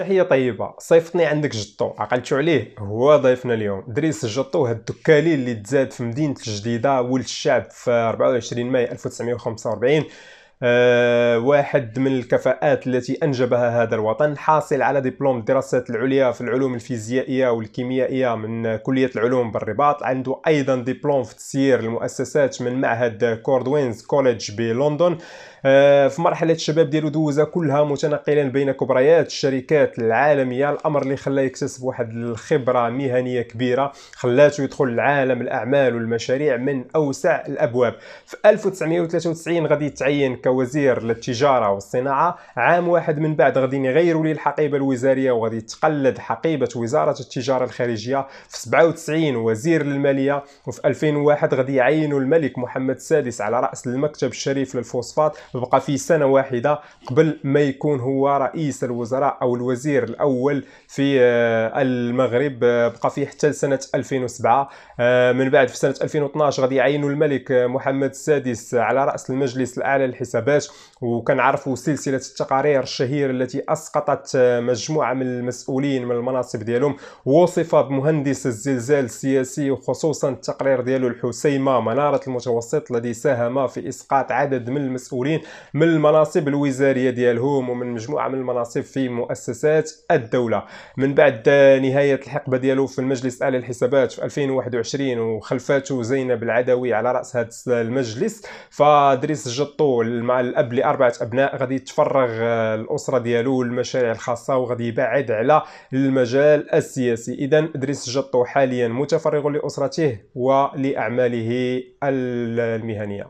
تحية طيبة صيفطني عندك جطو عقلتو عليه هو ضيفنا اليوم دريس جطو هاد الدكالي اللي تزاد في مدينة الجديدة ولد الشعب في 24 ماي 1945 آه، واحد من الكفاءات التي انجبها هذا الوطن حاصل على دبلوم الدراسات العليا في العلوم الفيزيائيه والكيميائيه من كليه العلوم بالرباط عنده ايضا دبلوم في تسيير المؤسسات من معهد كوردوينز كوليدج بلندن آه، في مرحله الشباب ديالو دوزها كلها متنقلا بين كبريات الشركات العالميه الامر اللي خلاه يكتسب واحد الخبره مهنيه كبيره خلاته يدخل لعالم الاعمال والمشاريع من اوسع الابواب في 1993 غادي يتعين وزير للتجاره والصناعه عام واحد من بعد غادي يغيروا لي الحقيبه الوزاريه وغادي تقلد حقيبه وزاره التجاره الخارجيه في 97 وزير للماليه وفي 2001 غادي يعينوا الملك محمد السادس على راس المكتب الشريف للفوسفات بقى في سنه واحده قبل ما يكون هو رئيس الوزراء او الوزير الاول في آه، المغرب بقى فيه حتى سنه 2007 آه، من بعد في سنه 2012 غادي يعينوا الملك محمد السادس على راس المجلس الاعلى للحساب وكان وكنعرفوا سلسله التقارير الشهيره التي اسقطت آه، مجموعه من المسؤولين من المناصب ديالهم وصف بمهندس الزلزال السياسي وخصوصا التقرير ديالو الحسيمه مناره المتوسط الذي ساهم في اسقاط عدد من المسؤولين من المناصب الوزاريه ديالهم ومن مجموعه من المناصب في مؤسسات الدوله من بعد آه، نهايه الحقبه ديالو في المجلس الاعلى للحسابات في 2021 وخلفاته زينب العدوي على راس هذا المجلس فدريس جطو مع الاب لاربعه ابناء غادي يتفرغ آه، الاسره ديالو والمشاريع الخاصه وغادي يبعد على المجال السياسي اذا ادريس جطو حاليا متفرغ لاسرته ولاعماله المهنيه